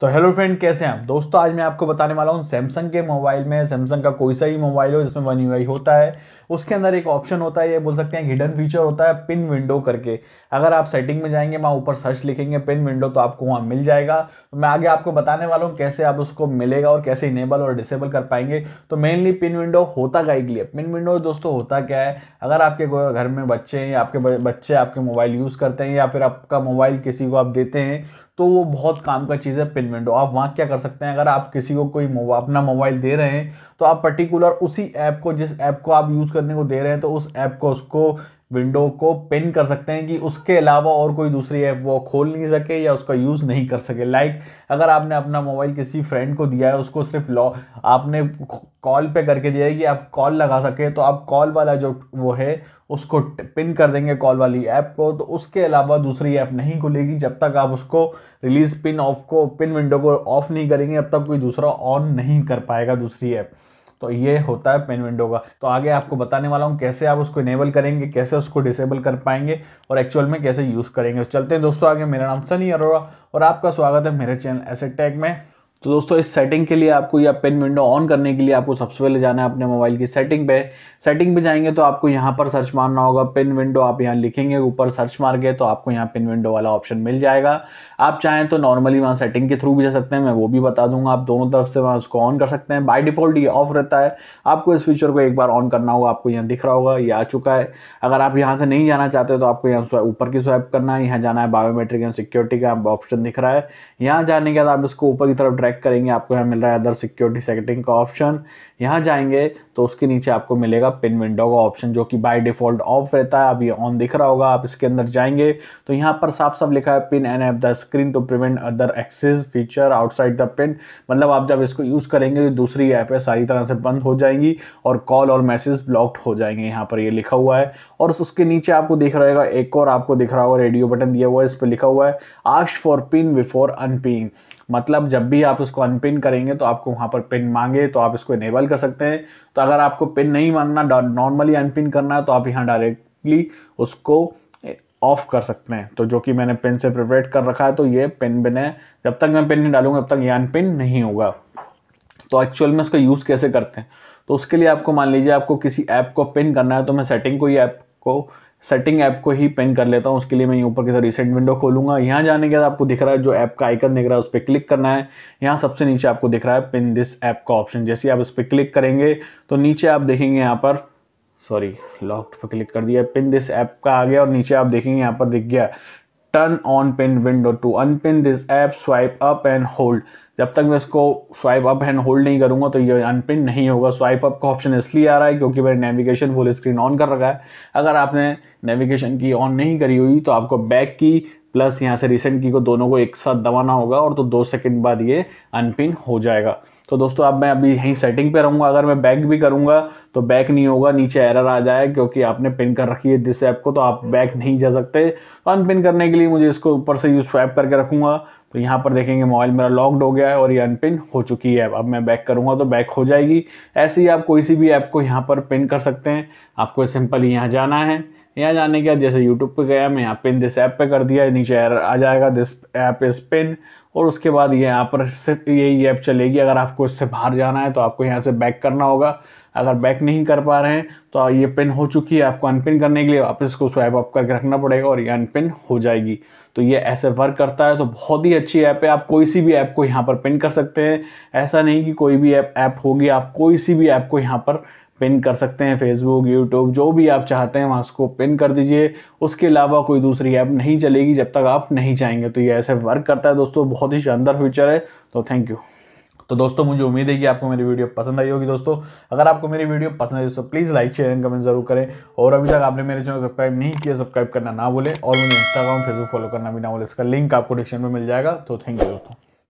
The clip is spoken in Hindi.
तो हेलो फ्रेंड कैसे हैं आप दोस्तों आज मैं आपको बताने वाला हूँ सैमसंग के मोबाइल में सैमसंग का कोई सा ही मोबाइल हो जिसमें वन यू होता है उसके अंदर एक ऑप्शन होता है ये बोल सकते हैं हिडन फीचर होता है पिन विंडो करके अगर आप सेटिंग में जाएंगे वहाँ ऊपर सर्च लिखेंगे पिन विंडो तो आपको वहाँ मिल जाएगा तो मैं आगे आपको बताने वाला हूँ कैसे आप उसको मिलेगा और कैसे इनेबल और डिसेबल कर पाएंगे तो मेनली पिन विंडो होता का लिए पिन विंडो दोस्तों होता क्या है अगर आपके घर में बच्चे हैं आपके बच्चे आपके मोबाइल यूज़ करते हैं या फिर आपका मोबाइल किसी को आप देते हैं तो वो बहुत काम का चीज़ है पिन एंगेजमेंट हो आप वहाँ क्या कर सकते हैं अगर आप किसी को कोई अपना मोबाइल दे रहे हैं तो आप पर्टिकुलर उसी ऐप को जिस ऐप को आप यूज़ करने को दे रहे हैं तो उस ऐप को उसको विंडो को पिन कर सकते हैं कि उसके अलावा और कोई दूसरी ऐप वो खोल नहीं सके या उसका यूज़ नहीं कर सके लाइक like, अगर आपने अपना मोबाइल किसी फ्रेंड को दिया है उसको सिर्फ लॉ आपने कॉल पे करके दिया है कि आप कॉल लगा सके तो आप कॉल वाला जो वो है उसको पिन कर देंगे कॉल वाली ऐप को तो उसके अलावा दूसरी ऐप नहीं खुलेगी जब तक आप उसको रिलीज़ पिन ऑफ को पिन विंडो को ऑफ नहीं करेंगे अब तक कोई दूसरा ऑन नहीं कर पाएगा दूसरी ऐप तो ये होता है पेन विंडो का तो आगे आपको बताने वाला हूँ कैसे आप उसको इनेबल करेंगे कैसे उसको डिसेबल कर पाएंगे और एक्चुअल में कैसे यूज़ करेंगे चलते हैं दोस्तों आगे मेरा नाम सनी अरोड़ा और आपका स्वागत है मेरे चैनल एसेट टैग में तो दोस्तों इस सेटिंग के लिए आपको या पेन विंडो ऑन करने के लिए आपको सबसे पहले जाना है अपने मोबाइल की सेटिंग पे सेटिंग पे जाएंगे तो आपको यहाँ पर सर्च मारना होगा पेन विंडो आप यहाँ लिखेंगे ऊपर सर्च मार के तो आपको यहाँ पेन विंडो वाला ऑप्शन मिल जाएगा आप चाहें तो नॉर्मली वहाँ सेटिंग के थ्रू भी जा सकते हैं मैं वो भी बता दूंगा आप दोनों तरफ से वहाँ उसको ऑन कर सकते हैं बाई डिफॉल्ट ये ऑफ रहता है आपको इस फीचर को एक बार ऑन करना होगा आपको यहाँ दिख रहा होगा ये आ चुका है अगर आप यहाँ से नहीं जाना चाहते तो आपको यहाँ ऊपर की स्वाइप करना है यहाँ जाना है बायोमेट्रिक एंड सिक्योरिटी का ऑप्शन दिख रहा है यहाँ जाने के बाद आप इसको ऊपर की तरफ बैक करेंगे आपको यहाँ मिल रहा है अदर सिक्योरिटी सेटिंग का ऑप्शन यहाँ जाएंगे तो उसके नीचे आपको मिलेगा पिन विंडो का ऑप्शन जो कि बाय डिफॉल्ट ऑफ रहता है अभी ऑन दिख रहा होगा आप इसके अंदर जाएंगे तो यहाँ पर साफ साफ लिखा है pin an of the screen to prevent other access feature outside the pin मतलब आप जब इसको यूज़ करेंगे तो दूसरी ऐप है सारी तरह से बंद हो जाएंगी और कॉल और मैसेज ब्लॉक्ड हो जाएंगे यहाँ पर ये लिखा हुआ है और उसके नीचे आपको दिख रहेगा एक और आपको दिख रहा होगा रेडियो बटन दिया हुआ है इस पर लिखा हुआ है आश फॉर पिन बिफोर अनपिन मतलब जब भी आप उसको अनपिन करेंगे तो आपको वहाँ पर पिन मांगे तो आप इसको इनेबल कर सकते हैं तो अगर आपको पिन नहीं मांगना नॉर्मली अनपिन करना है तो आप यहाँ डायरेक्टली उसको ऑफ कर सकते हैं तो जो कि मैंने पिन से प्रिपेट कर रखा है तो ये पिन बिन है जब तक मैं पिन नहीं डालूंगा तब तक ये अनपिन नहीं होगा तो एक्चुअल में उसका यूज़ कैसे करते हैं तो उसके लिए आपको मान लीजिए आपको किसी ऐप को पिन करना है तो मैं सेटिंग को ही ऐप को सेटिंग ऐप को ही पिन कर लेता हूँ उसके लिए मैं ऊपर की तरफ रिसेंट विंडो खोलूंगा यहाँ जाने के बाद आपको दिख रहा है जो ऐप का आइकन दिख रहा है उस पर क्लिक करना है यहाँ सबसे नीचे आपको दिख रहा है पिन दिस ऐप का ऑप्शन जैसे आप इस पर क्लिक करेंगे तो नीचे आप देखेंगे यहाँ पर सॉरी लॉक्ड पर क्लिक कर दिया पिन दिस ऐप का आ गया और नीचे आप देखेंगे यहाँ पर दिख गया turn on pin window to unpin this app swipe up and hold जब तक मैं इसको स्वाइप अप एंड होल्ड नहीं करूँगा तो ये अनपिन नहीं होगा स्वाइप अप का ऑप्शन इसलिए आ रहा है क्योंकि मैंने नेविगेशन फुल स्क्रीन ऑन कर रखा है अगर आपने नेविगेशन की ऑन नहीं करी हुई तो आपको बैक की प्लस यहाँ से रिसेंट की को दोनों को एक साथ दबाना होगा और तो दो सेकंड बाद ये अनपिन हो जाएगा तो दोस्तों अब मैं अभी यहीं सेटिंग पे रहूँगा अगर मैं बैक भी करूँगा तो बैक नहीं होगा नीचे एरर आ जाए क्योंकि आपने पिन कर रखी है दिस ऐप को तो आप बैक नहीं जा सकते तो अनपिन करने के लिए मुझे इसको ऊपर से यूज स्वैप करके रखूँगा तो यहाँ पर देखेंगे मोबाइल मेरा लॉक्ड हो गया है और ये अनपिन हो चुकी है अब मैं बैक करूँगा तो बैक हो जाएगी ऐसे ही आप कोई सी भी ऐप को यहाँ पर पिन कर सकते हैं आपको सिंपल यहाँ जाना है यहाँ जाने के बाद जैसे यूट्यूब पे गया मैं यहाँ पिन दिस ऐप पे कर दिया नीचे आ जाएगा दिस ऐप इज पिन और उसके बाद ये यहाँ पर सिर्फ यही ऐप चलेगी अगर आपको इससे बाहर जाना है तो आपको यहाँ से बैक करना होगा अगर बैक नहीं कर पा रहे हैं तो ये पिन हो चुकी है आपको अनपिन करने के लिए वापस इसको स्वैप अप करके रखना पड़ेगा और ये अनपिन हो जाएगी तो ये ऐसे वर्क करता है तो बहुत ही अच्छी ऐप है आप कोई सी भी ऐप को यहाँ पर पिन कर सकते हैं ऐसा नहीं कि कोई भी ऐप ऐप होगी आप कोई सी भी ऐप को यहाँ पर पिन कर सकते हैं फेसबुक यूट्यूब जो भी आप चाहते हैं वहाँ उसको पिन कर दीजिए उसके अलावा कोई दूसरी ऐप नहीं चलेगी जब तक आप नहीं चाहेंगे तो ये ऐसे वर्क करता है दोस्तों बहुत बहुत ही शानदार फ्यूचर है तो थैंक यू तो दोस्तों मुझे उम्मीद है कि आपको मेरी वीडियो पसंद आई होगी दोस्तों अगर आपको मेरी वीडियो पसंद आई तो please like share and comment जरूर करें और अभी तक आपने मेरे चैनल सब्सक्राइब नहीं किया सब्सक्राइब करना ना बोले और मुझे इंस्टाग्राम फेसबुक फॉलो करना भी ना बोले इसका लिंक आपको डिस्क्रिप्शन में मिल जाएगा तो थैंक यू दोस्तों